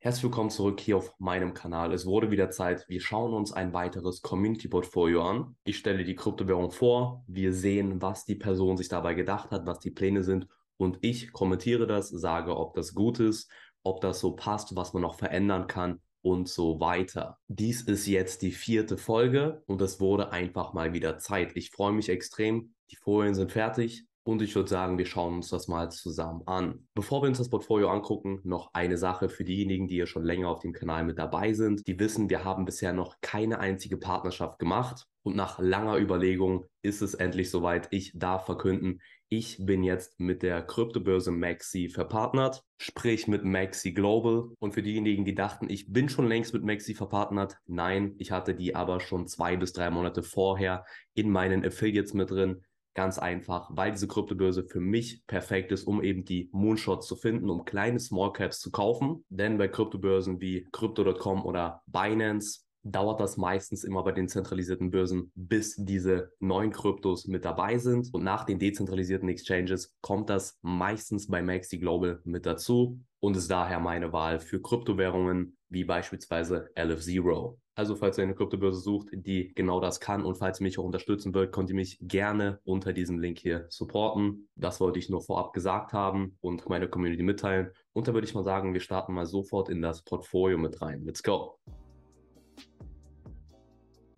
Herzlich willkommen zurück hier auf meinem Kanal. Es wurde wieder Zeit, wir schauen uns ein weiteres Community-Portfolio an. Ich stelle die Kryptowährung vor, wir sehen, was die Person sich dabei gedacht hat, was die Pläne sind und ich kommentiere das, sage, ob das gut ist, ob das so passt, was man noch verändern kann und so weiter. Dies ist jetzt die vierte Folge und es wurde einfach mal wieder Zeit. Ich freue mich extrem. Die Folien sind fertig. Und ich würde sagen, wir schauen uns das mal zusammen an. Bevor wir uns das Portfolio angucken, noch eine Sache für diejenigen, die hier schon länger auf dem Kanal mit dabei sind. Die wissen, wir haben bisher noch keine einzige Partnerschaft gemacht. Und nach langer Überlegung ist es endlich soweit. Ich darf verkünden, ich bin jetzt mit der Kryptobörse Maxi verpartnert, sprich mit Maxi Global. Und für diejenigen, die dachten, ich bin schon längst mit Maxi verpartnert, nein, ich hatte die aber schon zwei bis drei Monate vorher in meinen Affiliates mit drin. Ganz einfach, weil diese Kryptobörse für mich perfekt ist, um eben die Moonshots zu finden, um kleine Small Caps zu kaufen. Denn bei Kryptobörsen wie Crypto.com oder Binance dauert das meistens immer bei den zentralisierten Börsen, bis diese neuen Kryptos mit dabei sind. Und nach den dezentralisierten Exchanges kommt das meistens bei Maxi Global mit dazu und ist daher meine Wahl für Kryptowährungen wie beispielsweise lf Zero. Also falls ihr eine Kryptobörse sucht, die genau das kann und falls ihr mich auch unterstützen wollt, könnt ihr mich gerne unter diesem Link hier supporten. Das wollte ich nur vorab gesagt haben und meiner Community mitteilen. Und da würde ich mal sagen, wir starten mal sofort in das Portfolio mit rein. Let's go!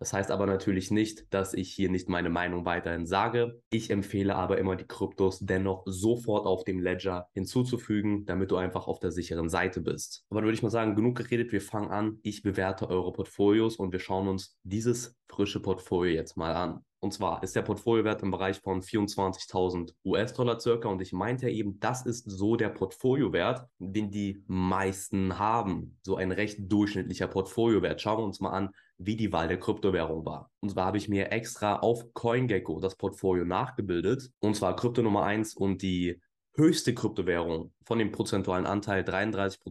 Das heißt aber natürlich nicht, dass ich hier nicht meine Meinung weiterhin sage. Ich empfehle aber immer, die Kryptos dennoch sofort auf dem Ledger hinzuzufügen, damit du einfach auf der sicheren Seite bist. Aber dann würde ich mal sagen, genug geredet, wir fangen an. Ich bewerte eure Portfolios und wir schauen uns dieses frische Portfolio jetzt mal an. Und zwar ist der Portfoliowert im Bereich von 24.000 US-Dollar circa. Und ich meinte ja eben, das ist so der Portfoliowert, den die meisten haben. So ein recht durchschnittlicher Portfoliowert. Schauen wir uns mal an, wie die Wahl der Kryptowährung war. Und zwar habe ich mir extra auf CoinGecko das Portfolio nachgebildet. Und zwar Krypto Nummer 1 und die höchste Kryptowährung von dem prozentualen Anteil, 33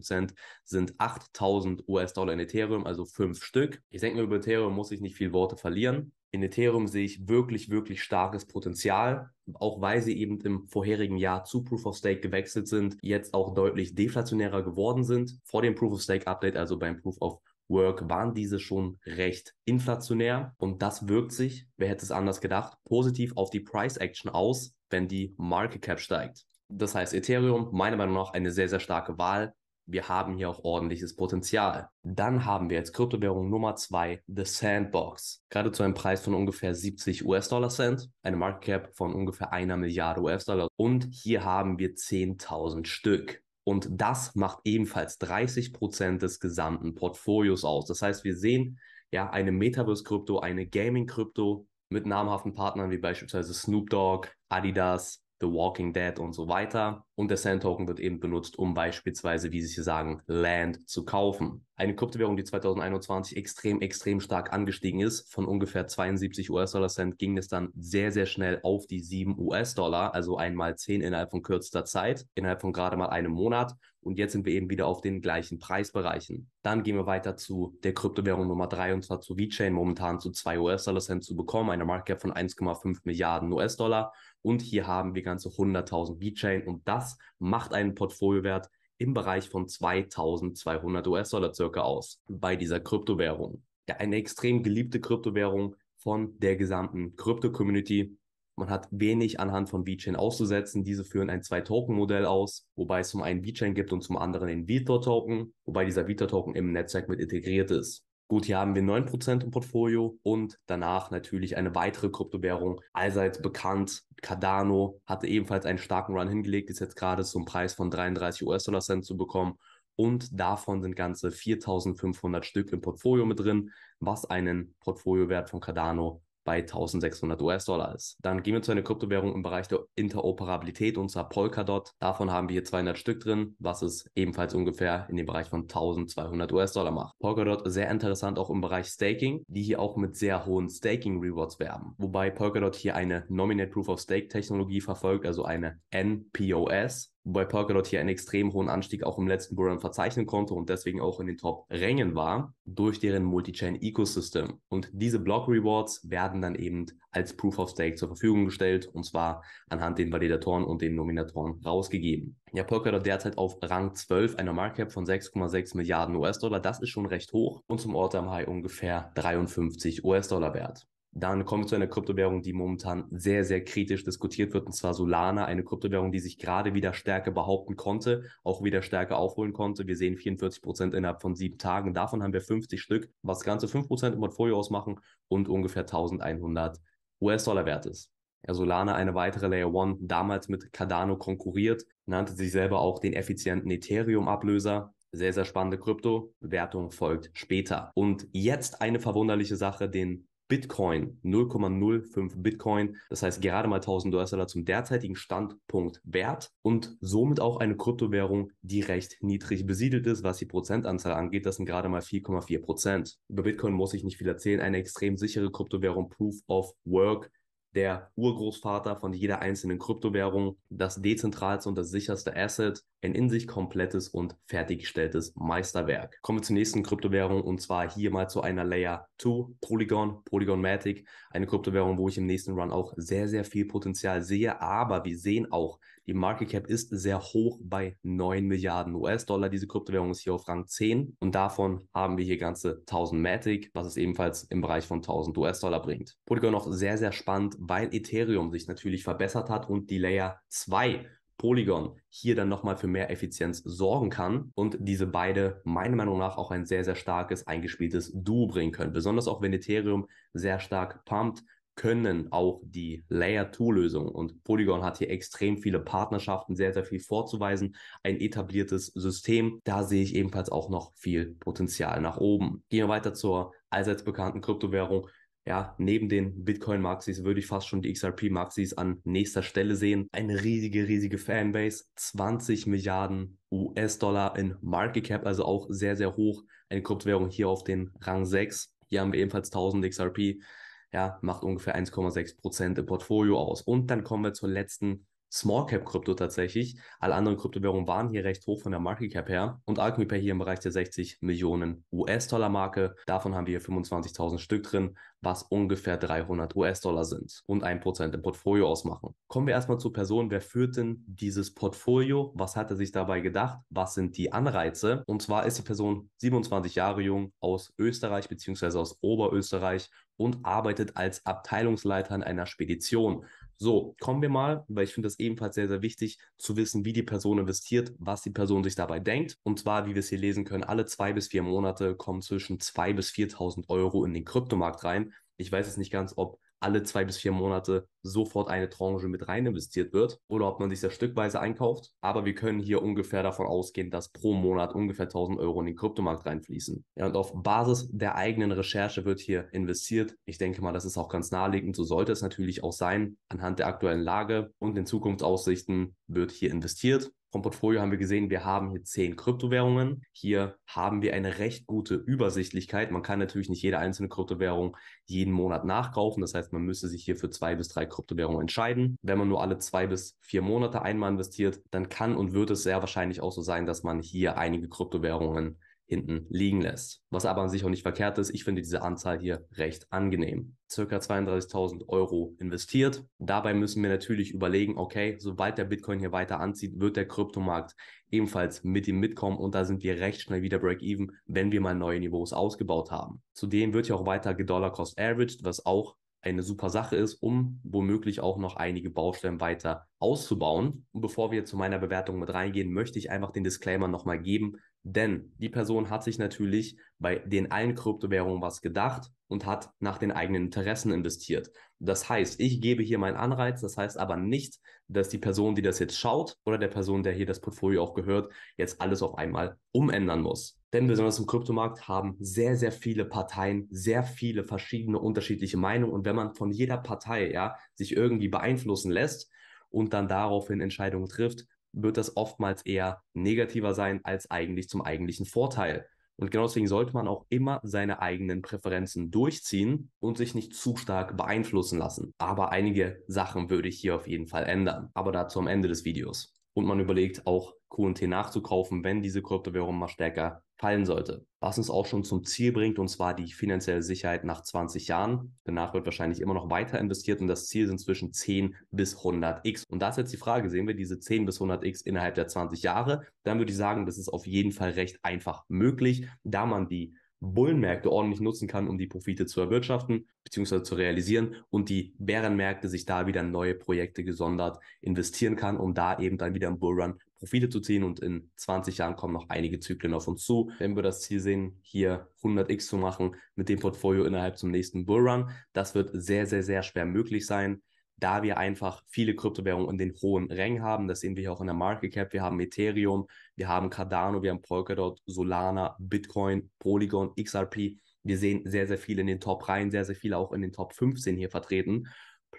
sind 8000 US-Dollar in Ethereum, also fünf Stück. Ich denke mir, über Ethereum muss ich nicht viel Worte verlieren. In Ethereum sehe ich wirklich, wirklich starkes Potenzial, auch weil sie eben im vorherigen Jahr zu Proof of Stake gewechselt sind, jetzt auch deutlich deflationärer geworden sind vor dem Proof of Stake Update, also beim Proof of Work waren diese schon recht inflationär und das wirkt sich, wer hätte es anders gedacht, positiv auf die Price Action aus, wenn die Market Cap steigt. Das heißt, Ethereum, meiner Meinung nach, eine sehr, sehr starke Wahl. Wir haben hier auch ordentliches Potenzial. Dann haben wir jetzt Kryptowährung Nummer 2, The Sandbox. Gerade zu einem Preis von ungefähr 70 US-Dollar Cent, eine Market Cap von ungefähr einer Milliarde US-Dollar. Und hier haben wir 10.000 Stück. Und das macht ebenfalls 30 Prozent des gesamten Portfolios aus. Das heißt, wir sehen ja eine Metaverse-Krypto, eine Gaming-Krypto mit namhaften Partnern wie beispielsweise Snoop Dogg, Adidas, The Walking Dead und so weiter. Und der Sand Token wird eben benutzt, um beispielsweise, wie Sie hier sagen, Land zu kaufen. Eine Kryptowährung, die 2021 extrem, extrem stark angestiegen ist, von ungefähr 72 US-Dollar Cent ging es dann sehr, sehr schnell auf die 7 US-Dollar, also einmal 10 innerhalb von kürzester Zeit, innerhalb von gerade mal einem Monat. Und jetzt sind wir eben wieder auf den gleichen Preisbereichen. Dann gehen wir weiter zu der Kryptowährung Nummer drei und zwar zu VeChain, momentan zu zwei US-Dollar Cent zu bekommen, eine Market von 1,5 Milliarden US-Dollar. Und hier haben wir ganze 100.000 VeChain und das macht einen Portfoliowert im Bereich von 2200 US-Dollar circa aus bei dieser Kryptowährung. Ja, eine extrem geliebte Kryptowährung von der gesamten Krypto-Community man hat wenig anhand von VeChain auszusetzen. Diese führen ein Zwei-Token-Modell aus, wobei es zum einen VeChain gibt und zum anderen den Vitor-Token, wobei dieser Vitor-Token im Netzwerk mit integriert ist. Gut, hier haben wir 9% im Portfolio und danach natürlich eine weitere Kryptowährung, allseits bekannt. Cardano hatte ebenfalls einen starken Run hingelegt, ist jetzt gerade zum Preis von 33 US-Dollar Cent zu bekommen. Und davon sind ganze 4500 Stück im Portfolio mit drin, was einen Portfoliowert von Cardano bei 1600 US-Dollar ist. Dann gehen wir zu einer Kryptowährung im Bereich der Interoperabilität, und zwar Polkadot. Davon haben wir hier 200 Stück drin, was es ebenfalls ungefähr in dem Bereich von 1200 US-Dollar macht. Polkadot sehr interessant auch im Bereich Staking, die hier auch mit sehr hohen Staking-Rewards werben. Wobei Polkadot hier eine Nominate Proof of Stake-Technologie verfolgt, also eine NPOS wobei Polkadot hier einen extrem hohen Anstieg auch im letzten Bullrun verzeichnen konnte und deswegen auch in den Top-Rängen war, durch deren Multi-Chain-Ecosystem. Und diese Block-Rewards werden dann eben als Proof of Stake zur Verfügung gestellt und zwar anhand den Validatoren und den Nominatoren rausgegeben. Ja, Polkadot derzeit auf Rang 12, einer Marktcap von 6,6 Milliarden US-Dollar. Das ist schon recht hoch und zum Ort am High ungefähr 53 US-Dollar wert. Dann kommen wir zu einer Kryptowährung, die momentan sehr, sehr kritisch diskutiert wird, und zwar Solana, eine Kryptowährung, die sich gerade wieder stärker behaupten konnte, auch wieder stärker aufholen konnte. Wir sehen 44 Prozent innerhalb von sieben Tagen. Davon haben wir 50 Stück, was ganze 5 Prozent im Portfolio ausmachen und ungefähr 1100 US-Dollar wert ist. Ja, Solana, eine weitere Layer One, damals mit Cardano konkurriert, nannte sich selber auch den effizienten Ethereum-Ablöser. Sehr, sehr spannende Krypto. Bewertung folgt später. Und jetzt eine verwunderliche Sache, den Bitcoin 0,05 Bitcoin, das heißt gerade mal 1000 US-Dollar zum derzeitigen Standpunkt wert und somit auch eine Kryptowährung, die recht niedrig besiedelt ist, was die Prozentanzahl angeht. Das sind gerade mal 4,4 Prozent. Über Bitcoin muss ich nicht viel erzählen. Eine extrem sichere Kryptowährung, Proof of Work, der Urgroßvater von jeder einzelnen Kryptowährung, das dezentralste und das sicherste Asset, ein in sich komplettes und fertiggestelltes Meisterwerk. Kommen wir zur nächsten Kryptowährung und zwar hier mal zu einer Layer 2 Polygon, Polygon Matic, eine Kryptowährung, wo ich im nächsten Run auch sehr, sehr viel Potenzial sehe, aber wir sehen auch, die Market Cap ist sehr hoch bei 9 Milliarden US-Dollar. Diese Kryptowährung ist hier auf Rang 10 und davon haben wir hier ganze 1000 Matic, was es ebenfalls im Bereich von 1000 US-Dollar bringt. Polygon noch sehr, sehr spannend, weil Ethereum sich natürlich verbessert hat und die Layer 2 Polygon hier dann nochmal für mehr Effizienz sorgen kann und diese beide meiner Meinung nach auch ein sehr, sehr starkes eingespieltes Duo bringen können. Besonders auch wenn Ethereum sehr stark pumpt, können auch die layer 2 lösungen Und Polygon hat hier extrem viele Partnerschaften, sehr, sehr viel vorzuweisen. Ein etabliertes System. Da sehe ich ebenfalls auch noch viel Potenzial nach oben. Gehen wir weiter zur allseits bekannten Kryptowährung ja, neben den Bitcoin-Maxis würde ich fast schon die XRP-Maxis an nächster Stelle sehen. Eine riesige, riesige Fanbase. 20 Milliarden US-Dollar in Market Cap, also auch sehr, sehr hoch. Eine Kryptowährung hier auf den Rang 6. Hier haben wir ebenfalls 1000 XRP ja, macht ungefähr 1,6 Prozent im Portfolio aus. Und dann kommen wir zur letzten Small Cap Krypto tatsächlich. Alle anderen Kryptowährungen waren hier recht hoch von der Market Cap her und Alchemy Pay hier im Bereich der 60 Millionen US-Dollar Marke. Davon haben wir hier 25.000 Stück drin, was ungefähr 300 US-Dollar sind und 1% im Portfolio ausmachen. Kommen wir erstmal zur Person. Wer führt denn dieses Portfolio? Was hat er sich dabei gedacht? Was sind die Anreize? Und zwar ist die Person 27 Jahre jung aus Österreich bzw. aus Oberösterreich und arbeitet als Abteilungsleiter in einer Spedition. So, kommen wir mal, weil ich finde das ebenfalls sehr, sehr wichtig, zu wissen, wie die Person investiert, was die Person sich dabei denkt. Und zwar, wie wir es hier lesen können, alle zwei bis vier Monate kommen zwischen zwei bis 4.000 Euro in den Kryptomarkt rein. Ich weiß jetzt nicht ganz, ob alle zwei bis vier Monate sofort eine Tranche mit rein investiert wird oder ob man sich das stückweise einkauft. Aber wir können hier ungefähr davon ausgehen, dass pro Monat ungefähr 1000 Euro in den Kryptomarkt reinfließen. Ja, und auf Basis der eigenen Recherche wird hier investiert. Ich denke mal, das ist auch ganz naheliegend. So sollte es natürlich auch sein. Anhand der aktuellen Lage und den Zukunftsaussichten wird hier investiert. Vom Portfolio haben wir gesehen, wir haben hier zehn Kryptowährungen. Hier haben wir eine recht gute Übersichtlichkeit. Man kann natürlich nicht jede einzelne Kryptowährung jeden Monat nachkaufen. Das heißt, man müsste sich hier für zwei bis drei Kryptowährungen entscheiden. Wenn man nur alle zwei bis vier Monate einmal investiert, dann kann und wird es sehr wahrscheinlich auch so sein, dass man hier einige Kryptowährungen hinten liegen lässt. Was aber an sich auch nicht verkehrt ist. Ich finde diese Anzahl hier recht angenehm. Circa 32.000 Euro investiert. Dabei müssen wir natürlich überlegen, okay, sobald der Bitcoin hier weiter anzieht, wird der Kryptomarkt ebenfalls mit ihm mitkommen und da sind wir recht schnell wieder Break-Even, wenn wir mal neue Niveaus ausgebaut haben. Zudem wird hier auch weiter gedollar cost averaged, was auch eine super Sache ist, um womöglich auch noch einige Baustellen weiter auszubauen. Und bevor wir zu meiner Bewertung mit reingehen, möchte ich einfach den Disclaimer nochmal geben, denn die Person hat sich natürlich bei den allen Kryptowährungen was gedacht und hat nach den eigenen Interessen investiert. Das heißt, ich gebe hier meinen Anreiz, das heißt aber nicht, dass die Person, die das jetzt schaut oder der Person, der hier das Portfolio auch gehört, jetzt alles auf einmal umändern muss. Denn besonders im Kryptomarkt haben sehr, sehr viele Parteien sehr viele verschiedene unterschiedliche Meinungen. Und wenn man von jeder Partei ja, sich irgendwie beeinflussen lässt, und dann daraufhin Entscheidungen trifft, wird das oftmals eher negativer sein als eigentlich zum eigentlichen Vorteil. Und genau deswegen sollte man auch immer seine eigenen Präferenzen durchziehen und sich nicht zu stark beeinflussen lassen. Aber einige Sachen würde ich hier auf jeden Fall ändern. Aber dazu am Ende des Videos. Und man überlegt auch QT nachzukaufen, wenn diese Kryptowährung mal stärker fallen sollte, was uns auch schon zum Ziel bringt, und zwar die finanzielle Sicherheit nach 20 Jahren. Danach wird wahrscheinlich immer noch weiter investiert und das Ziel sind zwischen 10 bis 100x. Und da ist jetzt die Frage, sehen wir diese 10 bis 100x innerhalb der 20 Jahre? Dann würde ich sagen, das ist auf jeden Fall recht einfach möglich, da man die Bullenmärkte ordentlich nutzen kann, um die Profite zu erwirtschaften bzw. zu realisieren und die Bärenmärkte sich da wieder neue Projekte gesondert investieren kann, um da eben dann wieder im Bullrun Profite zu ziehen und in 20 Jahren kommen noch einige Zyklen auf uns zu. Wenn wir das Ziel sehen, hier 100x zu machen mit dem Portfolio innerhalb zum nächsten Bullrun, das wird sehr, sehr, sehr schwer möglich sein da wir einfach viele Kryptowährungen in den hohen Rängen haben. Das sehen wir hier auch in der Market Cap. Wir haben Ethereum, wir haben Cardano, wir haben Polkadot, Solana, Bitcoin, Polygon, XRP. Wir sehen sehr, sehr viele in den Top Reihen, sehr, sehr viele auch in den Top 15 hier vertreten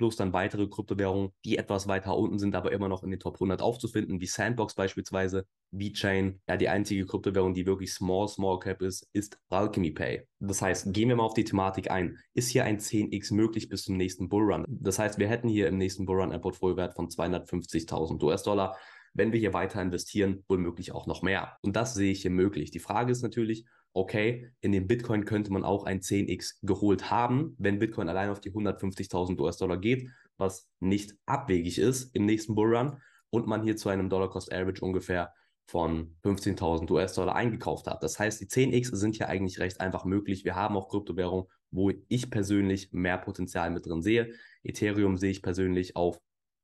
plus dann weitere Kryptowährungen, die etwas weiter unten sind, aber immer noch in den Top 100 aufzufinden, wie Sandbox beispielsweise, VeChain. Ja, die einzige Kryptowährung, die wirklich Small, Small Cap ist, ist Alchemy Pay. Das heißt, gehen wir mal auf die Thematik ein. Ist hier ein 10x möglich bis zum nächsten Bullrun? Das heißt, wir hätten hier im nächsten Bullrun ein Portfoliowert von 250.000 US-Dollar wenn wir hier weiter investieren, womöglich auch noch mehr. Und das sehe ich hier möglich. Die Frage ist natürlich, okay, in dem Bitcoin könnte man auch ein 10x geholt haben, wenn Bitcoin allein auf die 150.000 US-Dollar geht, was nicht abwegig ist im nächsten Bullrun und man hier zu einem Dollar-Cost-Average ungefähr von 15.000 US-Dollar eingekauft hat. Das heißt, die 10x sind ja eigentlich recht einfach möglich. Wir haben auch Kryptowährungen, wo ich persönlich mehr Potenzial mit drin sehe. Ethereum sehe ich persönlich auf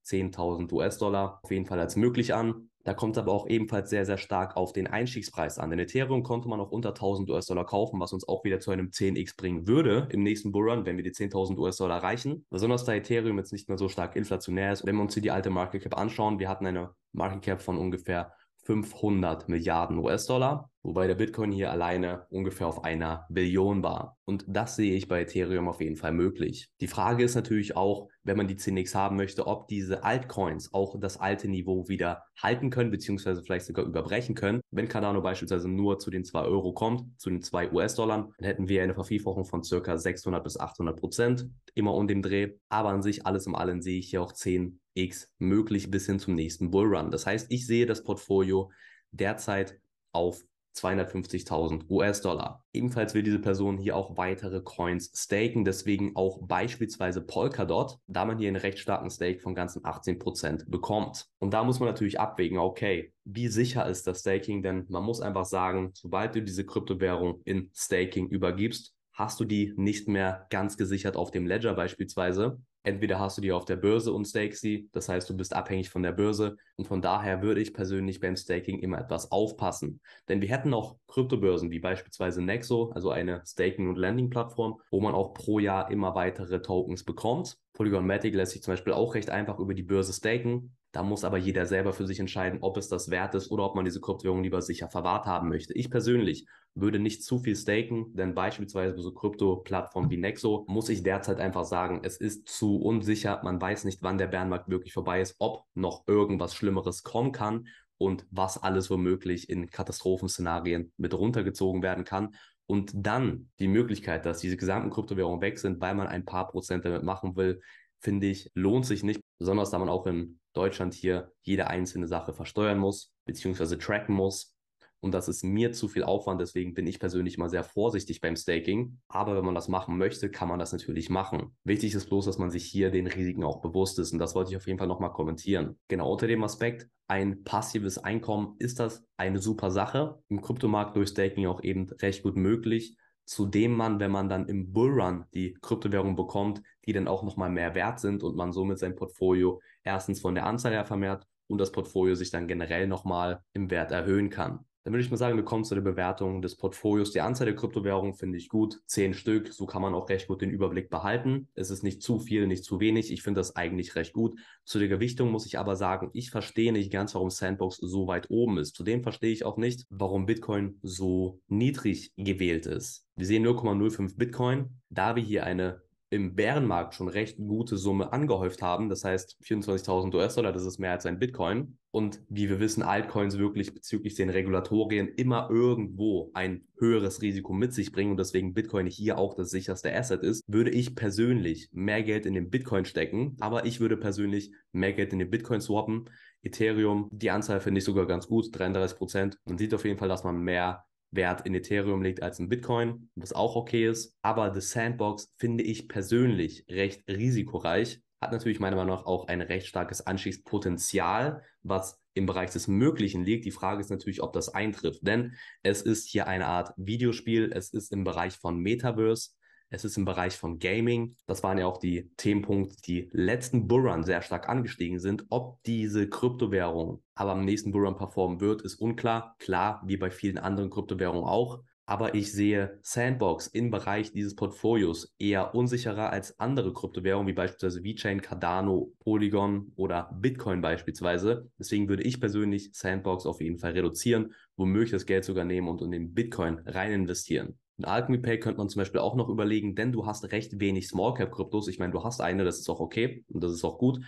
10.000 US-Dollar auf jeden Fall als möglich an. Da kommt es aber auch ebenfalls sehr, sehr stark auf den Einstiegspreis an. Denn Ethereum konnte man auch unter 1000 US-Dollar kaufen, was uns auch wieder zu einem 10x bringen würde im nächsten Bullrun, wenn wir die 10.000 US-Dollar erreichen. Besonders da Ethereum jetzt nicht mehr so stark inflationär ist. Wenn wir uns hier die alte Market Cap anschauen, wir hatten eine Market Cap von ungefähr 500 Milliarden US-Dollar, wobei der Bitcoin hier alleine ungefähr auf einer Billion war. Und das sehe ich bei Ethereum auf jeden Fall möglich. Die Frage ist natürlich auch, wenn man die 10x haben möchte, ob diese Altcoins auch das alte Niveau wieder halten können, beziehungsweise vielleicht sogar überbrechen können. Wenn Cardano beispielsweise nur zu den 2 Euro kommt, zu den 2 US-Dollar, dann hätten wir eine Vervielfachung von circa 600 bis 800 Prozent, immer um den Dreh. Aber an sich, alles im Allen, sehe ich hier auch 10 X möglich bis hin zum nächsten Bullrun. Das heißt, ich sehe das Portfolio derzeit auf 250.000 US-Dollar. Ebenfalls will diese Person hier auch weitere Coins staken, deswegen auch beispielsweise Polkadot, da man hier einen recht starken Stake von ganzen 18% bekommt. Und da muss man natürlich abwägen, okay, wie sicher ist das Staking? Denn man muss einfach sagen, sobald du diese Kryptowährung in Staking übergibst, hast du die nicht mehr ganz gesichert auf dem Ledger beispielsweise. Entweder hast du die auf der Börse und stakes sie, das heißt, du bist abhängig von der Börse. Und von daher würde ich persönlich beim Staking immer etwas aufpassen. Denn wir hätten auch Kryptobörsen wie beispielsweise Nexo, also eine Staking- und Landing-Plattform, wo man auch pro Jahr immer weitere Tokens bekommt. Polygon Matic lässt sich zum Beispiel auch recht einfach über die Börse staken. Da muss aber jeder selber für sich entscheiden, ob es das wert ist oder ob man diese Kryptowährung lieber sicher verwahrt haben möchte. Ich persönlich würde nicht zu viel staken, denn beispielsweise bei so Krypto-Plattformen wie Nexo muss ich derzeit einfach sagen, es ist zu unsicher. Man weiß nicht, wann der Bärenmarkt wirklich vorbei ist, ob noch irgendwas Schlimmeres kommen kann und was alles womöglich in Katastrophenszenarien mit runtergezogen werden kann. Und dann die Möglichkeit, dass diese gesamten Kryptowährungen weg sind, weil man ein paar Prozent damit machen will, finde ich, lohnt sich nicht. Besonders da man auch in Deutschland hier jede einzelne Sache versteuern muss, beziehungsweise tracken muss. Und das ist mir zu viel Aufwand, deswegen bin ich persönlich mal sehr vorsichtig beim Staking. Aber wenn man das machen möchte, kann man das natürlich machen. Wichtig ist bloß, dass man sich hier den Risiken auch bewusst ist. Und das wollte ich auf jeden Fall nochmal kommentieren. Genau unter dem Aspekt, ein passives Einkommen, ist das eine super Sache. Im Kryptomarkt durch Staking auch eben recht gut möglich zu dem man, wenn man dann im Bullrun die Kryptowährung bekommt, die dann auch nochmal mehr wert sind und man somit sein Portfolio erstens von der Anzahl her vermehrt und das Portfolio sich dann generell nochmal im Wert erhöhen kann dann würde ich mal sagen, wir kommen zu der Bewertung des Portfolios. Die Anzahl der Kryptowährungen finde ich gut. Zehn Stück. So kann man auch recht gut den Überblick behalten. Es ist nicht zu viel, nicht zu wenig. Ich finde das eigentlich recht gut. Zu der Gewichtung muss ich aber sagen, ich verstehe nicht ganz, warum Sandbox so weit oben ist. Zudem verstehe ich auch nicht, warum Bitcoin so niedrig gewählt ist. Wir sehen 0,05 Bitcoin. Da wir hier eine im Bärenmarkt schon recht gute Summe angehäuft haben. Das heißt 24.000 US-Dollar, das ist mehr als ein Bitcoin. Und wie wir wissen, Altcoins wirklich bezüglich den Regulatorien immer irgendwo ein höheres Risiko mit sich bringen und deswegen Bitcoin hier auch das sicherste Asset ist, würde ich persönlich mehr Geld in den Bitcoin stecken. Aber ich würde persönlich mehr Geld in den Bitcoin swappen. Ethereum, die Anzahl finde ich sogar ganz gut, 33 Prozent. Man sieht auf jeden Fall, dass man mehr Wert in Ethereum liegt als in Bitcoin, was auch okay ist. Aber The Sandbox finde ich persönlich recht risikoreich, hat natürlich meiner Meinung nach auch ein recht starkes Anschießpotenzial, was im Bereich des Möglichen liegt. Die Frage ist natürlich, ob das eintrifft, denn es ist hier eine Art Videospiel, es ist im Bereich von Metaverse es ist im Bereich von Gaming. Das waren ja auch die Themenpunkte, die letzten Bullrun sehr stark angestiegen sind. Ob diese Kryptowährung aber am nächsten Bullrun performen wird, ist unklar. Klar, wie bei vielen anderen Kryptowährungen auch. Aber ich sehe Sandbox im Bereich dieses Portfolios eher unsicherer als andere Kryptowährungen, wie beispielsweise VeChain, Cardano, Polygon oder Bitcoin beispielsweise. Deswegen würde ich persönlich Sandbox auf jeden Fall reduzieren, womöglich das Geld sogar nehmen und in den Bitcoin rein investieren. Alchemy Pay könnte man zum Beispiel auch noch überlegen, denn du hast recht wenig Small Cap Kryptos. Ich meine, du hast eine, das ist auch okay und das ist auch gut.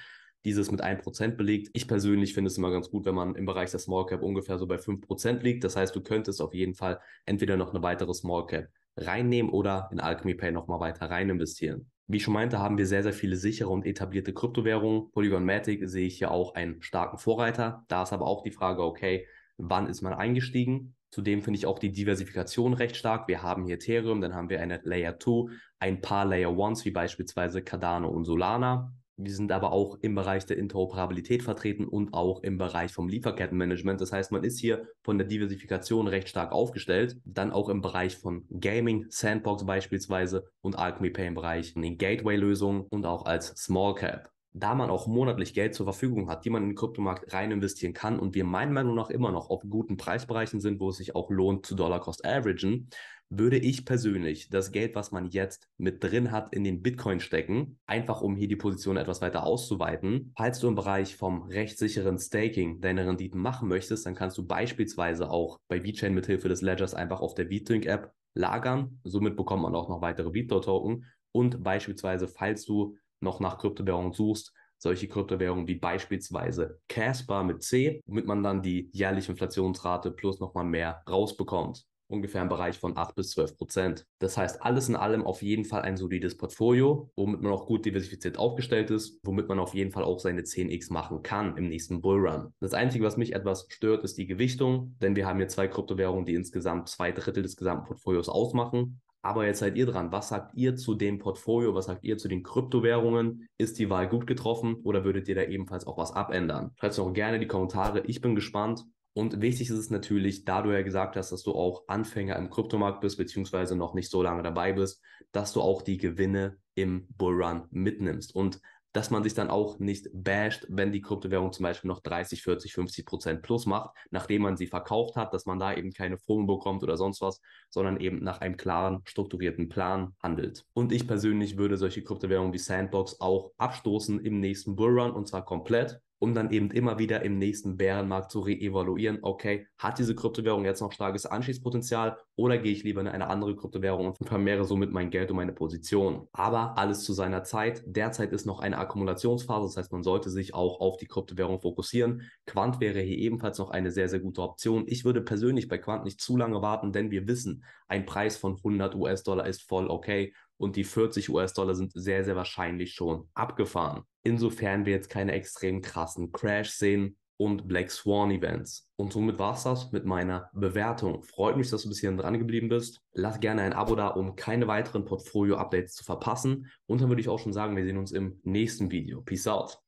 Dieses mit 1% belegt. Ich persönlich finde es immer ganz gut, wenn man im Bereich der Small Cap ungefähr so bei 5% liegt. Das heißt, du könntest auf jeden Fall entweder noch eine weitere Small Cap reinnehmen oder in Alchemy Pay nochmal weiter rein investieren. Wie ich schon meinte, haben wir sehr, sehr viele sichere und etablierte Kryptowährungen. Polygon Matic sehe ich hier auch einen starken Vorreiter. Da ist aber auch die Frage, okay, wann ist man eingestiegen? Zudem finde ich auch die Diversifikation recht stark. Wir haben hier Ethereum, dann haben wir eine Layer 2, ein paar Layer 1s wie beispielsweise Cardano und Solana. Wir sind aber auch im Bereich der Interoperabilität vertreten und auch im Bereich vom Lieferkettenmanagement. Das heißt, man ist hier von der Diversifikation recht stark aufgestellt. Dann auch im Bereich von Gaming, Sandbox beispielsweise und Alchemy Pay im Bereich in den Gateway-Lösungen und auch als Small Cap da man auch monatlich Geld zur Verfügung hat, die man in den Kryptomarkt rein investieren kann und wir meiner Meinung nach immer noch auf guten Preisbereichen sind, wo es sich auch lohnt zu Dollar Cost Averagen, würde ich persönlich das Geld, was man jetzt mit drin hat, in den Bitcoin stecken, einfach um hier die Position etwas weiter auszuweiten. Falls du im Bereich vom rechtssicheren Staking deine Renditen machen möchtest, dann kannst du beispielsweise auch bei VeChain mithilfe des Ledgers einfach auf der VTrink App lagern. Somit bekommt man auch noch weitere VTOR Token und beispielsweise, falls du noch nach Kryptowährungen suchst, solche Kryptowährungen wie beispielsweise Casper mit C, womit man dann die jährliche Inflationsrate plus nochmal mehr rausbekommt. Ungefähr im Bereich von 8 bis 12 Prozent. Das heißt, alles in allem auf jeden Fall ein solides Portfolio, womit man auch gut diversifiziert aufgestellt ist, womit man auf jeden Fall auch seine 10x machen kann im nächsten Bullrun. Das Einzige, was mich etwas stört, ist die Gewichtung, denn wir haben hier zwei Kryptowährungen, die insgesamt zwei Drittel des gesamten Portfolios ausmachen. Aber jetzt seid ihr dran. Was sagt ihr zu dem Portfolio? Was sagt ihr zu den Kryptowährungen? Ist die Wahl gut getroffen oder würdet ihr da ebenfalls auch was abändern? Schreibt es noch gerne in die Kommentare. Ich bin gespannt. Und wichtig ist es natürlich, da du ja gesagt hast, dass du auch Anfänger im Kryptomarkt bist, beziehungsweise noch nicht so lange dabei bist, dass du auch die Gewinne im Bullrun mitnimmst. Und dass man sich dann auch nicht basht, wenn die Kryptowährung zum Beispiel noch 30, 40, 50 Prozent plus macht, nachdem man sie verkauft hat, dass man da eben keine FOMO bekommt oder sonst was, sondern eben nach einem klaren, strukturierten Plan handelt. Und ich persönlich würde solche Kryptowährungen wie Sandbox auch abstoßen im nächsten Bullrun und zwar komplett um dann eben immer wieder im nächsten Bärenmarkt zu reevaluieren, okay, hat diese Kryptowährung jetzt noch starkes Anschießpotenzial oder gehe ich lieber in eine andere Kryptowährung und vermehre somit mein Geld und meine Position. Aber alles zu seiner Zeit. Derzeit ist noch eine Akkumulationsphase, das heißt, man sollte sich auch auf die Kryptowährung fokussieren. Quant wäre hier ebenfalls noch eine sehr, sehr gute Option. Ich würde persönlich bei Quant nicht zu lange warten, denn wir wissen, ein Preis von 100 US-Dollar ist voll okay und die 40 US-Dollar sind sehr, sehr wahrscheinlich schon abgefahren. Insofern wir jetzt keine extrem krassen Crash sehen und Black Swan Events. Und somit war es das mit meiner Bewertung. Freut mich, dass du bis hierhin dran geblieben bist. Lass gerne ein Abo da, um keine weiteren Portfolio-Updates zu verpassen. Und dann würde ich auch schon sagen, wir sehen uns im nächsten Video. Peace out.